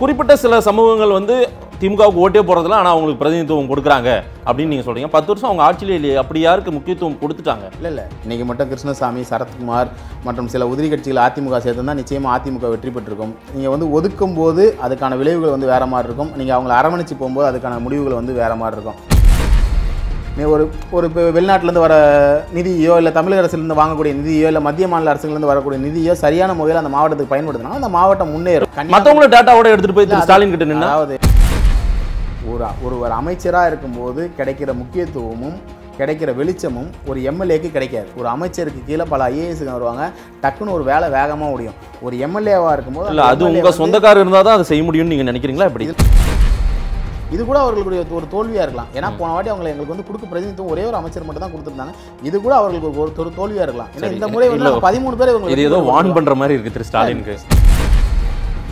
குறிப்பிட்ட சில சமூகங்கள் வந்து திமுகவுக்கு ஓட்டே போகிறதுல ஆனால் அவங்களுக்கு பிரதிநிதித்துவம் கொடுக்குறாங்க அப்படின்னு நீங்கள் சொல்கிறீங்க பத்து வருஷம் அவங்க ஆட்சியில் அப்படி யாருக்கு முக்கியத்துவம் கொடுத்துட்டாங்க இல்லை இல்லை இன்றைக்கி மட்டும் கிருஷ்ணசாமி சரத்குமார் மற்றும் சில உதிரி கட்சிகள் அதிமுக தான் நிச்சயமாக அதிமுக வெற்றி பெற்றிருக்கும் நீங்கள் வந்து ஒதுக்கும் போது அதுக்கான விளைவுகள் வந்து வேறு மாதிரி இருக்கும் நீங்கள் அவங்கள அரவணைச்சு போகும்போது அதுக்கான முடிவுகள் வந்து வேறு மாதிரி இருக்கும் ஒரு ஒரு வெளிநாட்டிலேருந்து வர நிதியோ இல்லை தமிழக அரசுலேருந்து வாங்கக்கூடிய நிதியோ இல்லை மத்திய மாநில அரசுலேருந்து வரக்கூடிய நிதியோ சரியான முறையில் அந்த மாவட்டத்துக்கு பயன்படுத்தினா அந்த மாவட்டம் முன்னேறும் மற்றவங்களும் டேட்டாவோட எடுத்துகிட்டு போய் ஸ்டாலின் கிட்ட நின்று அதாவது ஒரு ஒரு அமைச்சராக இருக்கும்போது கிடைக்கிற முக்கியத்துவமும் கிடைக்கிற வெளிச்சமும் ஒரு எம்எல்ஏக்கு கிடைக்காது ஒரு அமைச்சருக்கு கீழே பல ஐஏஎஸ் வருவாங்க டக்குன்னு ஒரு வேலை வேகமாக முடியும் ஒரு எம்எல்ஏவாக இருக்கும்போது இல்லை அது உங்கள் சொந்தக்காரர் இருந்தால் தான் அதை செய்ய முடியும்னு நீங்கள் நினைக்கிறீங்களா இப்படி இது கூட அவர்களுடைய ஒரு தோல்வியாக இருக்கலாம் ஏன்னா போன வாட்டி அவங்களை எங்களுக்கு வந்து கொடுக்க பிரதிநிதித்துவம் ஒரே ஒரு அமைச்சர் மட்டும் தான் கொடுத்துருந்தாங்க இது கூட அவர்களுக்கு ஒரு ஒரு தோல்வியாக இருக்கலாம் ஏன்னா இந்த முறை வந்து பதிமூணு பேர் இவங்களுக்கு ஏதோ வான் பண்ணுற மாதிரி இருக்குது திரு ஸ்டாலினுக்கு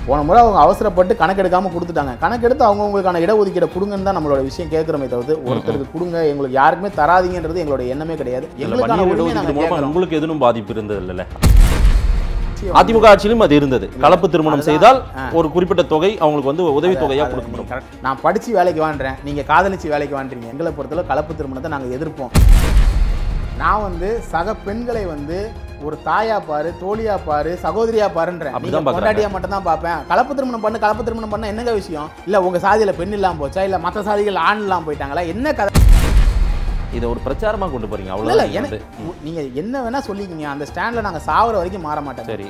போன முறை அவங்க அவசரப்பட்டு கணக்கெடுக்காமல் கொடுத்துட்டாங்க கணக்கெடுத்து அவங்கவுங்களுக்கான இடஒதுக்கீடு கொடுங்கன்னு தான் நம்மளோட விஷயம் கேட்குறமே தவிர்த்து ஒருத்தருக்கு கொடுங்க எங்களுக்கு யாருக்குமே தராதிங்கன்றது எங்களோட எண்ணமே கிடையாது எங்களுக்கு உங்களுக்கு எதுவும் பாதிப்பு இருந்தது இல்லை அதிமுக ஆட்சியிலும் அது இருந்தது கலப்பு திருமணம் செய்தால் ஒரு குறிப்பிட்ட தொகை அவங்களுக்கு வந்து உதவி தொகையாக கொடுக்க முடியும் நான் படிச்சு வேலைக்கு வாண்டுறேன் நீங்க காதலிச்சு வேலைக்கு வாண்டுறீங்க எங்களை பொறுத்தளவு கலப்பு திருமணத்தை நாங்கள் எதிர்ப்போம் நான் வந்து சக பெண்களை வந்து ஒரு தாயா பாரு தோழியா பாரு சகோதரியா பாருன்றேன் கொண்டாடியா மட்டும் தான் பார்ப்பேன் கலப்பு திருமணம் பண்ணு கலப்பு திருமணம் பண்ண என்னங்க விஷயம் இல்ல உங்க சாதியில பெண் இல்லாம போச்சா இல்ல மற்ற சாதிகள் ஆண் இல்லாம போயிட்டாங்களா என்ன கதை இதை ஒரு பிரச்சாரமாக கொண்டு போறீங்க அவ்வளோ எனக்கு நீங்க என்ன வேணா சொல்லிக்கிங்க அந்த ஸ்டாண்டில் நாங்கள் சாவர வரைக்கும் மாற மாட்டோம் சரி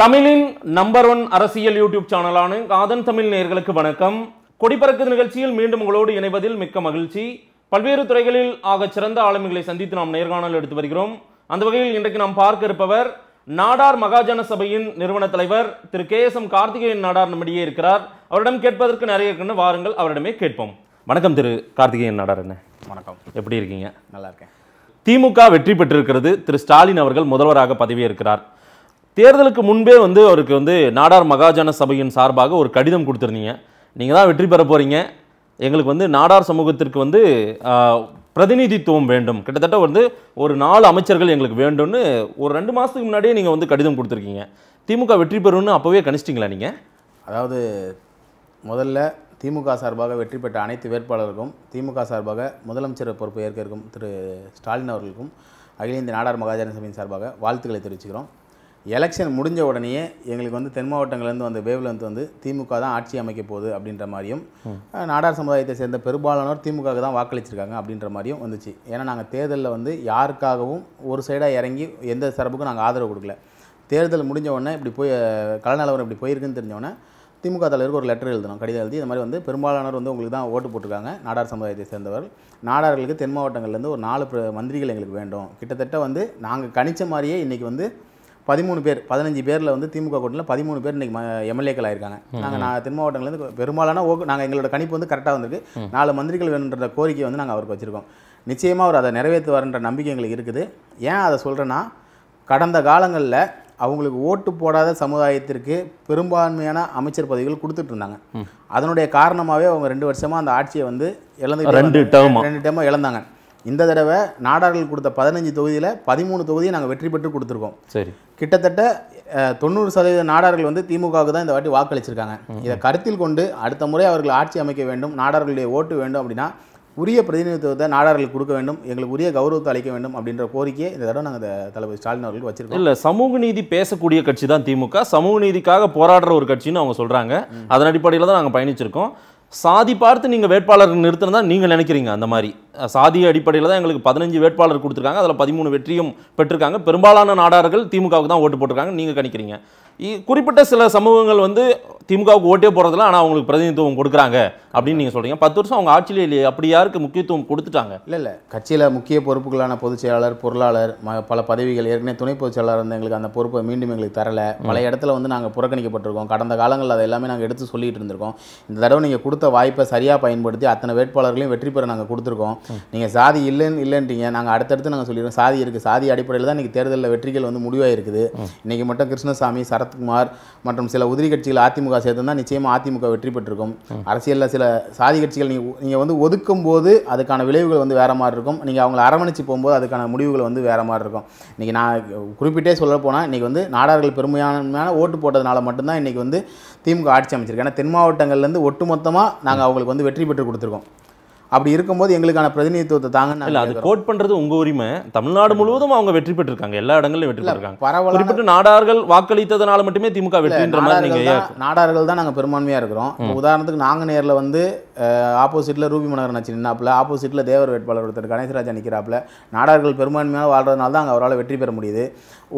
தமிழின் நம்பர் ஒன் அரசியல் யூடியூப் சேனலான காதன் தமிழ் நேர்களுக்கு வணக்கம் கொடிபறக்கு நிகழ்ச்சியில் மீண்டும் உங்களோடு இணைவதில் மிக்க மகிழ்ச்சி பல்வேறு துறைகளில் ஆக சிறந்த ஆளுமைகளை சந்தித்து நாம் நேர்காணல் எடுத்து வருகிறோம் அந்த வகையில் இன்றைக்கு நாம் பார்க்க இருப்பவர் நாடார் மகாஜன சபையின் நிறுவன தலைவர் Thiru K S M Karthikeyan Nadar நம்மிடையே இருக்கிறார் அவரிடம் கேட்பதற்கு நிறைய இருக்குன்னு வாருங்கள் அவரிடமே கேட்போம் வணக்கம் திரு கார்த்திகேயன் நாடார் என்ன வணக்கம் எப்படி இருக்கீங்க நல்லா இருக்கேன் திமுக வெற்றி பெற்றிருக்கிறது திரு ஸ்டாலின் அவர்கள் முதல்வராக பதவியேற்கிறார் தேர்தலுக்கு முன்பே வந்து அவருக்கு வந்து நாடார் மகாஜன சபையின் சார்பாக ஒரு கடிதம் கொடுத்துருந்தீங்க நீங்கள் தான் வெற்றி பெற போகிறீங்க எங்களுக்கு வந்து நாடார் சமூகத்திற்கு வந்து பிரதிநிதித்துவம் வேண்டும் கிட்டத்தட்ட வந்து ஒரு நாலு அமைச்சர்கள் எங்களுக்கு வேண்டும்னு ஒரு ரெண்டு மாதத்துக்கு முன்னாடியே நீங்கள் வந்து கடிதம் கொடுத்துருக்கீங்க திமுக வெற்றி பெறும்னு அப்போவே கணிச்சிட்டிங்களா நீங்கள் அதாவது முதல்ல திமுக சார்பாக வெற்றி பெற்ற அனைத்து வேட்பாளருக்கும் திமுக சார்பாக முதலமைச்சர் பொறுப்பு ஏற்க இருக்கும் திரு ஸ்டாலின் அவர்களுக்கும் அகில இந்திய நாடார் மகாஜன சபையின் சார்பாக வாழ்த்துக்களை தெரிவிச்சுக்கிறோம் எலெக்ஷன் முடிஞ்ச உடனே எங்களுக்கு வந்து தென் மாவட்டங்கள்லேருந்து வந்த வேவ்லேருந்து வந்து திமுக தான் ஆட்சி அமைக்க போகுது அப்படின்ற மாதிரியும் நாடார் சமுதாயத்தை சேர்ந்த பெரும்பாலானோர் திமுக தான் வாக்களிச்சிருக்காங்க அப்படின்ற மாதிரியும் வந்துச்சு ஏன்னா நாங்கள் தேர்தலில் வந்து யாருக்காகவும் ஒரு சைடாக இறங்கி எந்த சிறப்புக்கும் நாங்கள் ஆதரவு கொடுக்கல தேர்தல் முடிஞ்ச உடனே இப்படி போய் கலநலவர் இப்படி போயிருக்குன்னு தெரிஞ்சோடனே திமுக தலைவருக்கு ஒரு லெட்டர் எழுதணும் கடிதம் எழுதி இந்த மாதிரி வந்து பெரும்பாலானோர் வந்து உங்களுக்கு தான் ஓட்டு போட்டிருக்காங்க நாடார் சமுதாயத்தை சேர்ந்தவர்கள் நாடார்களுக்கு தென் மாவட்டங்கள்லேருந்து ஒரு நாலு மந்திரிகள் எங்களுக்கு வேண்டும் கிட்டத்தட்ட வந்து நாங்கள் கணித்த மாதிரியே இன்றைக்கி வந்து பதிமூணு பேர் பதினஞ்சு பேரில் வந்து திமுக கூட்டணியில் பதிமூணு பேர் இன்றைக்கி எம்எல்ஏக்கள் ஆயிருக்காங்க நாங்கள் நான் தென் மாவட்டங்கள்லேருந்து பெரும்பாலான ஓக்கு நாங்கள் எங்களோட கணிப்பு வந்து கரெக்டாக வந்திருக்கு நாலு மந்திரிகள் வேணுன்ற கோரிக்கை வந்து நாங்கள் அவருக்கு வச்சுருக்கோம் நிச்சயமாக அவர் அதை நிறைவேற்றுவார்ன்ற நம்பிக்கை எங்களுக்கு இருக்குது ஏன் அதை சொல்கிறேன்னா கடந்த காலங்களில் அவங்களுக்கு ஓட்டு போடாத சமுதாயத்திற்கு பெரும்பான்மையான அமைச்சர் பதவிகள் கொடுத்துட்டு இருந்தாங்க அதனுடைய காரணமாகவே அவங்க ரெண்டு வருஷமாக அந்த ஆட்சியை வந்து இழந்து ரெண்டு டேர்ம் ரெண்டு இழந்தாங்க இந்த தடவை நாடார்கள் கொடுத்த பதினஞ்சு தொகுதியில் பதிமூணு தொகுதியை நாங்கள் வெற்றி பெற்று கொடுத்துருக்கோம் சரி கிட்டத்தட்ட தொண்ணூறு சதவீத நாடார்கள் வந்து திமுகவுக்கு தான் இந்த வாட்டி வாக்களிச்சிருக்காங்க இதை கருத்தில் கொண்டு அடுத்த முறை அவர்கள் ஆட்சி அமைக்க வேண்டும் நாடார்களுடைய ஓட்டு வேண்டும் அப்படின்னா உரிய பிரதிநிதித்துவத்தை நாடார்கள் கொடுக்க வேண்டும் எங்களுக்கு உரிய கௌரவத்தை அளிக்க வேண்டும் அப்படின்ற கோரிக்கையை இந்த தடவை நாங்கள் தளபதி ஸ்டாலின் அவர்களுக்கு வச்சிருக்கோம் இல்லை சமூக நீதி பேசக்கூடிய கட்சி தான் திமுக சமூக நீதிக்காக போராடுற ஒரு கட்சின்னு அவங்க சொல்கிறாங்க அதன் அடிப்படையில் தான் நாங்கள் பயணிச்சிருக்கோம் சாதி பார்த்து நீங்கள் வேட்பாளர் நிறுத்தினதான் நீங்கள் நினைக்கிறீங்க அந்த மாதிரி சாதி அடிப்படையில் தான் எங்களுக்கு பதினஞ்சு வேட்பாளர் கொடுத்துருக்காங்க அதில் பதிமூணு வெற்றியும் பெற்றிருக்காங்க பெரும்பாலான நாடார்கள் திமுகவுக்கு தான் ஓட்டு போட்டிருக்காங்க நீங்கள் கணிக்கிறீங்க குறிப்பிட்ட சில சமூகங்கள் வந்து திமுகவுக்கு ஓட்டே போகிறதுல ஆனால் அவங்களுக்கு பிரதிநிதித்துவம் கொடுக்குறாங்க அப்படின்னு நீங்கள் சொல்கிறீங்க பத்து வருஷம் அவங்க ஆட்சியில் அப்படி யாருக்கு முக்கியத்துவம் கொடுத்துட்டாங்க இல்லை இல்லை கட்சியில் முக்கிய பொறுப்புகளான பொதுச் செயலாளர் பொருளாளர் பல பதவிகள் ஏற்கனவே துணை பொதுச் செயலாளர் இருந்த எங்களுக்கு அந்த பொறுப்பை மீண்டும் எங்களுக்கு தரலை பல இடத்துல வந்து நாங்கள் புறக்கணிக்கப்பட்டிருக்கோம் கடந்த காலங்களில் அதை எல்லாமே நாங்கள் எடுத்து சொல்லிகிட்டு இருந்திருக்கோம் இந்த தடவை நீங்கள் கொடுத்த வாய்ப்பை சரியாக பயன்படுத்தி அத்தனை வேட்பாளர்களையும் வெற்றி பெற நாங்கள் கொடுத்துருக்கோம் நீங்கள் சாதி இல்லைன்னு இல்லைன்றீங்க நாங்கள் அடுத்தடுத்து நாங்கள் சொல்லிடுறோம் சாதி இருக்குது சாதி அடிப்படையில் தான் இன்றைக்கி தேர்தலில் வெற்றிகள் வந்து முடிவாக இருக்குது இன்றைக்கி மட்டும் கிருஷ்ணசாமி சரத் சரத்குமார் மற்றும் சில உதிரி கட்சிகள் அதிமுக தான் நிச்சயமாக அதிமுக வெற்றி பெற்றிருக்கும் அரசியலில் சில சாதி கட்சிகள் நீங்கள் நீங்கள் வந்து ஒதுக்கும் போது அதுக்கான விளைவுகள் வந்து வேறு மாதிரி இருக்கும் நீங்கள் அவங்கள அரவணைச்சு போகும்போது அதுக்கான முடிவுகள் வந்து வேறு மாதிரி இருக்கும் இன்றைக்கி நான் குறிப்பிட்டே சொல்ல போனால் இன்றைக்கி வந்து நாடார்கள் பெருமையான ஓட்டு போட்டதுனால மட்டும்தான் இன்றைக்கி வந்து திமுக ஆட்சி அமைச்சிருக்கு ஏன்னா தென் மாவட்டங்கள்லேருந்து ஒட்டுமொத்தமாக நாங்கள் அவங்களுக்கு வந்து வெற்றி பெற்று கொடுத்துருக்கோம் அப்படி இருக்கும்போது எங்களுக்கான பிரதிநிதித்துவத்தை தாங்க இல்லை அது கோட் பண்ணுறது உங்கள் உரிமை தமிழ்நாடு முழுவதும் அவங்க வெற்றி பெற்றிருக்காங்க எல்லா இடங்களிலும் வெற்றி பெற்றிருக்காங்க பரவாயில்ல குறிப்பிட்டு நாடார்கள் வாக்களித்ததுனால மட்டுமே திமுக வெற்றின்ற மாதிரி நீங்கள் நாடார்கள் தான் நாங்கள் பெரும்பான்மையாக இருக்கிறோம் உதாரணத்துக்கு நாங்கள் நேரில் வந்து ஆப்போசிட்டில் ரூபி நச்சு நின்னாப்பில் ஆப்போசிட்டில் தேவர் வேட்பாளர் ஒருத்தர் கணேசராஜா நிற்கிறாப்பில் நாடார்கள் பெரும்பான்மையாக வாழ்கிறதுனால தான் அங்கே அவரால் வெற்றி பெற முடியுது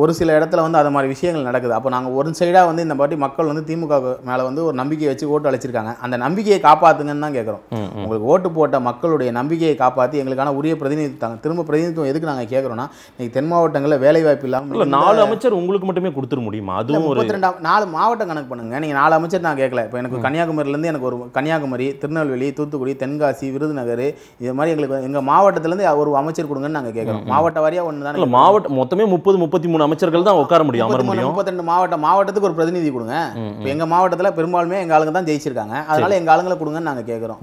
ஒரு சில இடத்துல வந்து அது மாதிரி விஷயங்கள் நடக்குது அப்போ நாங்கள் ஒரு சைடாக வந்து இந்த பாட்டி மக்கள் வந்து திமுக மேலே வந்து ஒரு நம்பிக்கையை வச்சு ஓட்டு அழைச்சிருக்காங்க அந்த நம்பிக்கையை காப்பாற்றுங்கன்னு தான் கேட்குறோம் உங்களுக்கு ஓட்டு போட்ட மக்களுடைய நம்பிக்கையை காப்பாற்றி எங்களுக்கான உரிய பிரதிநிதித்தாங்க திரும்ப பிரதிநிதித்துவம் எதுக்கு நாங்கள் கேட்குறோம்னா இன்றைக்கி தென் மாவட்டங்களில் வாய்ப்பு இல்லாமல் நாலு அமைச்சர் உங்களுக்கு மட்டுமே கொடுத்துட முடியுமா அதுவும் முப்பத்தி ரெண்டாம் நாலு மாவட்டம் கணக்கு பண்ணுங்கள் நீங்கள் நாலு அமைச்சர் நான் கேட்கல இப்போ எனக்கு கன்னியாகுமரியிலேருந்து எனக்கு ஒரு கன்னியாகுமரி திருநெல்வேலி திருநெல்வேலி தூத்துக்குடி தென்காசி விருதுநகர் இது மாதிரி எங்களுக்கு எங்கள் மாவட்டத்திலேருந்து ஒரு அமைச்சர் கொடுங்கன்னு நாங்கள் கேட்குறோம் மாவட்ட வாரியாக ஒன்று தான் இல்லை மாவட்டம் மொத்தமே முப்பது முப்பத்தி மூணு அமைச்சர்கள் தான் உட்கார முடியும் அமர முடியும் முப்பத்தெண்டு மாவட்டம் மாவட்டத்துக்கு ஒரு பிரதிநிதி கொடுங்க இப்போ எங்கள் மாவட்டத்தில் பெரும்பாலுமே எங்கள் ஆளுங்க தான் ஜெயிச்சிருக்காங்க அதனால எங்கள் ஆளுங்களை கொடுங்கன்னு நாங்கள் கேட்குறோம்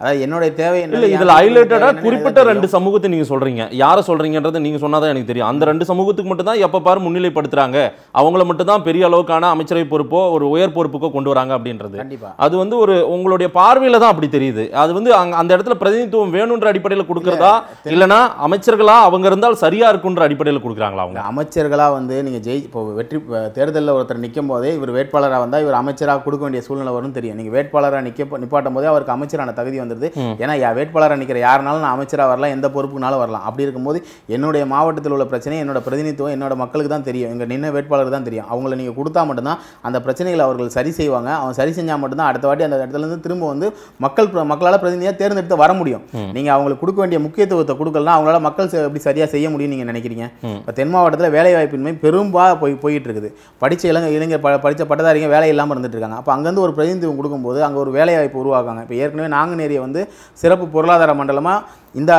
அதாவது என்னுடைய தேவை இல்லை இதில் ஹைலைட்டடாக குறிப்பிட்ட ரெண்டு சமூகத்தை நீங்கள் சொல்கிறீங்க யாரை சொல்கிறீங்கன்றது நீங்கள் சொன்னால் தான் எனக்கு தெரியும் அந்த ரெண்டு சமூகத்துக்கு மட்டும் தான் எப்போ பாரு முன்னிலைப்படுத்துகிறாங்க அவங்கள மட்டும் தான் பெரிய அளவுக்கான அமைச்சரவை பொறுப்போ ஒரு உயர் பொறுப்புக்கோ கொண்டு வராங்க அப்படின்றது கண்டிப்பாக அது வந்து ஒரு உங்களுடைய பார்வையில் தான் அப்படி அப்படி தெரியுது அது வந்து அந்த இடத்துல பிரதிநிதித்துவம் வேணுன்ற அடிப்படையில் கொடுக்குறதா இல்லைனா அமைச்சர்களா அவங்க இருந்தால் சரியா இருக்குன்ற அடிப்படையில் கொடுக்குறாங்களா அவங்க அமைச்சர்களா வந்து நீங்கள் ஜெய் இப்போ வெற்றி தேர்தலில் ஒருத்தர் நிற்கும் போதே இவர் வேட்பாளராக வந்தால் இவர் அமைச்சராக கொடுக்க வேண்டிய சூழ்நிலை வரும் தெரியும் நீங்கள் வேட்பாளராக நிற்க நிப்பாட்டும் போதே அவருக்கு அமைச்சரான தகுதி வந்துருது ஏன்னா வேட்பாளராக நிற்கிற யாருனாலும் நான் அமைச்சராக வரலாம் எந்த பொறுப்புனாலும் வரலாம் அப்படி இருக்கும்போது என்னுடைய மாவட்டத்தில் உள்ள பிரச்சனை என்னோட பிரதிநிதித்துவம் என்னோட மக்களுக்கு தான் தெரியும் எங்கள் நின்ன வேட்பாளர் தான் தெரியும் அவங்கள நீங்கள் கொடுத்தா மட்டும்தான் அந்த பிரச்சனைகளை அவர்கள் சரி செய்வாங்க அவன் சரி செஞ்சால் மட்டும்தான் அடுத்த வாட்டி அந்த இடத்துலேருந்து திரும்ப வந்து மக்கள் மக்கள் மக்களால் பிரதிநிதியாக தேர்ந்தெடுத்து வர முடியும் நீங்கள் அவங்களுக்கு கொடுக்க வேண்டிய முக்கியத்துவத்தை கொடுக்கலாம் அவங்களால மக்கள் எப்படி சரியாக செய்ய முடியும்னு நீங்கள் நினைக்கிறீங்க இப்போ தென் மாவட்டத்தில் வேலை வாய்ப்பின்மை பெரும்பா போய் போயிட்டு இருக்குது படித்த இளைஞர் இளைஞர் ப படித்த பட்டதாரிங்க வேலை இல்லாமல் இருந்துட்டு இருக்காங்க அப்போ அங்கேருந்து ஒரு பிரதிநிதித்துவம் கொடுக்கும்போது அங்கே ஒரு வேலை வாய்ப்பு உருவாக்காங்க இப்போ ஏற்கனவே நாங்குநேரியை வந்து சிறப்பு பொருளாதார மண்டலமாக இந்த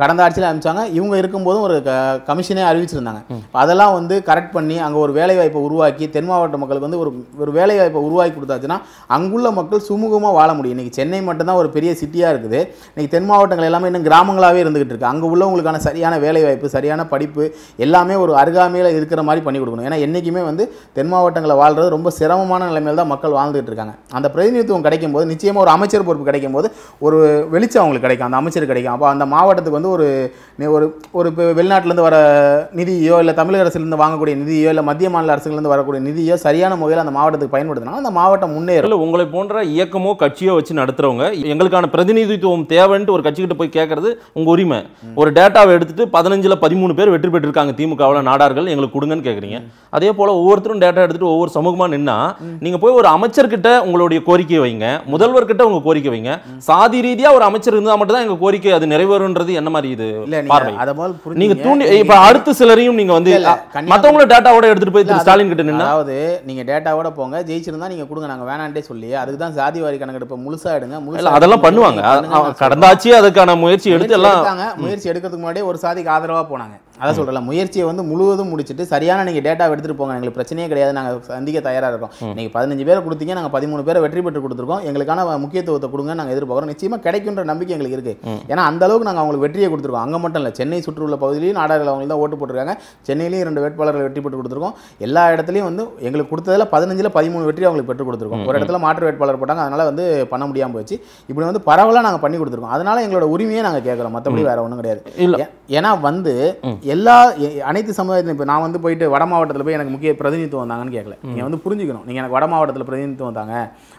கடந்த ஆட்சியில் அனுப்பிச்சாங்க இவங்க இருக்கும்போதும் ஒரு கமிஷனே அறிவிச்சிருந்தாங்க அதெல்லாம் வந்து கரெக்ட் பண்ணி அங்கே ஒரு வேலைவாய்ப்பை உருவாக்கி தென் மாவட்ட மக்களுக்கு வந்து ஒரு ஒரு வேலைவாய்ப்பை உருவாக்கி கொடுத்தாச்சுன்னா அங்குள்ள மக்கள் சுமூகமாக வாழ முடியும் இன்றைக்கி சென்னை மட்டும் மட்டும்தான் ஒரு பெரிய சிட்டியாக இருக்குது இன்றைக்கி தென் மாவட்டங்கள் எல்லாமே இன்னும் கிராமங்களாகவே இருந்துகிட்டு இருக்குது அங்கே உள்ளவங்களுக்கான சரியான வேலைவாய்ப்பு சரியான படிப்பு எல்லாமே ஒரு அருகாமையில் இருக்கிற மாதிரி பண்ணி கொடுக்கணும் ஏன்னா என்றைக்குமே வந்து தென் மாவட்டங்களில் வாழ்கிறது ரொம்ப சிரமமான நிலைமையில் தான் மக்கள் வாழ்ந்துகிட்டு இருக்காங்க அந்த பிரதிநிதித்துவம் கிடைக்கும் போது நிச்சயமாக ஒரு அமைச்சர் பொறுப்பு கிடைக்கும் போது ஒரு வெளிச்சம் அவங்களுக்கு கிடைக்கும் அந்த அமைச்சர் கிடைக்கும் அப்போ அந்த மாவட்டத்துக்கு வந்து ஒரு ஒரு ஒரு வெளிநாட்டிலேருந்து வர நிதியோ இல்லை தமிழக அரசுலேருந்து வாங்கக்கூடிய நிதியோ இல்லை மத்திய மாநில அரசுலேருந்து வரக்கூடிய நிதியோ சரியான முறையில் அந்த மாவட்டத்துக்கு பயன்படுத்தினாலும் அந்த மாவட்டம் முன்னேறும் உங்களை போன்ற இயக்கமோ கட்சியோ வச்சு நடத்துகிறவங்க எங்களுக்கான பிரதிநிதித்துவம் தேவைன்ட்டு ஒரு கட்சிக்கிட்ட போய் கேட்கறது உங்க உரிமை ஒரு டேட்டாவை எடுத்துட்டு பதினஞ்சுல பதிமூணு பேர் வெற்றி பெற்றிருக்காங்க திமுகவில் நாடார்கள் எங்களுக்கு கொடுங்கன்னு கேட்குறீங்க அதே போல ஒவ்வொருத்தரும் டேட்டா எடுத்துட்டு ஒவ்வொரு சமூகமாக நின்னா நீங்க போய் ஒரு அமைச்சர்கிட்ட உங்களுடைய கோரிக்கை வைங்க முதல்வர்கிட்ட உங்க கோரிக்கை வைங்க சாதி ரீதியா ஒரு அமைச்சர் இருந்தால் மட்டும் தான் எங்க கோரிக்கை அது நிறைவேறுன்றது என்ன மாதிரி இது நீங்க தூண்டி இப்ப அடுத்த சிலரையும் நீங்க வந்து மத்தவங்கள டேட்டாவோட எடுத்துட்டு போய் ஸ்டாலின் கிட்ட நின்னா அதாவது நீங்க டேட்டாவோட போங்க ஜெயிச்சிருந்தா நீங்க கொடுங்க நாங்க வேணான்டே சொல்லி அதுக்கு தான் சாதி வாரி கணக்கெடுப்பு முழுசா எடுங்க அதெல்லாம் பண்ணுவாங்க கடந்தாச்சு அதுக்கான முயற்சி எடுத்து எல்லாம் முயற்சி எடுக்கிறதுக்கு முன்னாடி ஒரு சாதிக்கு ஆதரவா போனாங்க அதான் சொல்கிறல முயற்சியை வந்து முழுவதும் முடிச்சுட்டு சரியான நீங்கள் டேட்டா எடுத்துகிட்டு போங்க எங்களுக்கு பிரச்சனையே கிடையாது நாங்கள் சந்திக்க தயாராக இருக்கோம் நீங்கள் பதினஞ்சு பேரை கொடுத்தீங்க நாங்கள் பதிமூணு பேரை வெற்றி பெற்று கொடுத்துருக்கோம் எங்களுக்கான முக்கியத்துவத்தை கொடுங்க நாங்கள் எதிர்பார்க்குறோம் நிச்சயமாக கிடைக்குன்ற நம்பிக்கை எங்களுக்கு இருக்குது ஏன்னா அந்த அளவுக்கு நாங்கள் அவங்களுக்கு வெற்றியை கொடுத்துருக்கோம் அங்கே மட்டும் இல்லை சென்னை சுற்றுள்ள பகுதியிலையும் நாடார்கள் அவங்க தான் ஓட்டு போட்டுருக்காங்க சென்னையிலையும் ரெண்டு வேட்பாளர்கள் வெற்றி பெற்று கொடுத்துருக்கோம் எல்லா இடத்துலையும் வந்து எங்களுக்கு கொடுத்ததில் பதினஞ்சில் பதிமூணு வெற்றி அவங்களுக்கு பெற்று கொடுத்துருக்கோம் ஒரு இடத்துல மாற்று வேட்பாளர் போட்டாங்க அதனால் வந்து பண்ண முடியாமல் போச்சு இப்படி வந்து பரவலாக நாங்கள் பண்ணி கொடுத்துருக்கோம் அதனால் எங்களோட உரிமையை நாங்கள் கேட்குறோம் மற்றபடி வேறு ஒன்றும் கிடையாது ஏன்னா வந்து எல்லா அனைத்து சமுதாயத்தையும் இப்போ நான் வந்து போயிட்டு வட மாவட்டத்தில் போய் எனக்கு முக்கிய பிரதிநிதித்துவம் தாங்கன்னு கேட்கல நீங்கள் வந்து புரிஞ்சுக்கணும் நீங்கள் எனக்கு வட மாவட்டத்தில் பிரதிநிதித்துவம் தாங்க